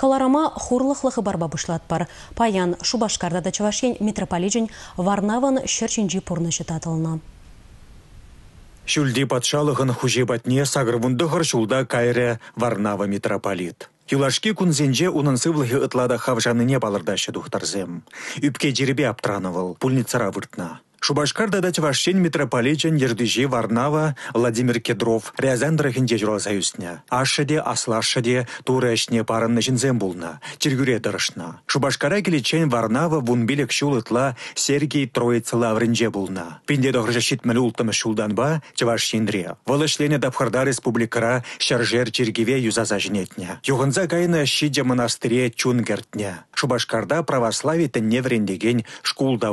Каларама хурлықлығы барба бұшлат бар. Паян Шубашкарда да чавашен метрополиджен Варнаван шерченджи пурны шытатылына. Шүлді патшалығын бәтне сағырвынды ғыршылда кайры Варнава митрополит. Юлашки кунзенже унын сывлығы ұтлада хавжаныне балырдашы дұқтарзем. Үпке жеребе аптранывыл, пульницара выртна. Шубашкар дадать вашен митрополитен ердежи Варнава Владимир Кедров Рязандра Хиндежрова Союзня. Ашыде, Аслашаде Турешне Паранна Жинзембулна Тиргюре бұлна, дырышна. Шубашкара келечен Варнава Вунбилек шулытла Сергей Троица лаврынже бұлна. Пинде дохрыжа шитмілі шулданба, чевашшинре. Волошлене Дабхарда республикара шаржер чергеве юзаза жінетне. Гайна кайны монастыре Чунгертня. Шубашкарда православие тінне врендеген шкулда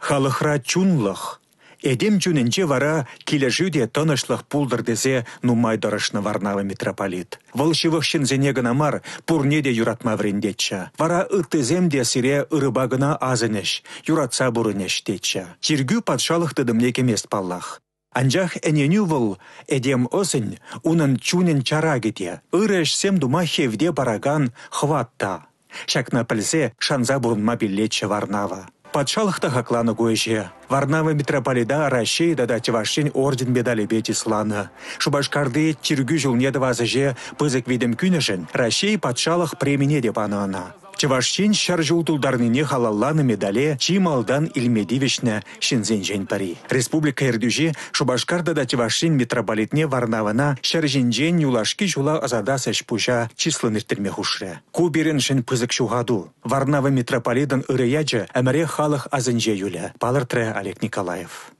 Халыхра чунлық. Эдем чуненче вара кележуде тынышлық пулдыр дезе нумай дұрышны варнавы митрополит. Волшевықшын зене гына мар, пурнеде юратма дече. Вара ыттызем де сире ырыба азынеш, юратса бұрынеш дече. Чиргю патшалық дыдымне мест паллах. Анжах әненю вұл, әдем осын, унын чунен чара кете, ырыш сем дума хевде бараган хватта. Шакна пілсе шанза бұрынма билетші варнава патшалықта хакланы көже варнава митрополида ращей дадати чевашин орден медали беті сланы шубашкарды тиргү же пызык видем күнішін, россия патшалық премине деп анана чывашчин шар жултулдарныне халалланы медале чималдан илмедивичне шинзен жен пари. Республика Эрдюжи Шубашкарда да чывашин метрополитне варнавана шар жинжен юлашки жула азада числы числыныртырме хушре. Куберин шин пызык шугаду. Варнава әміре халық азынже юлі. Палыртре Олег Николаев.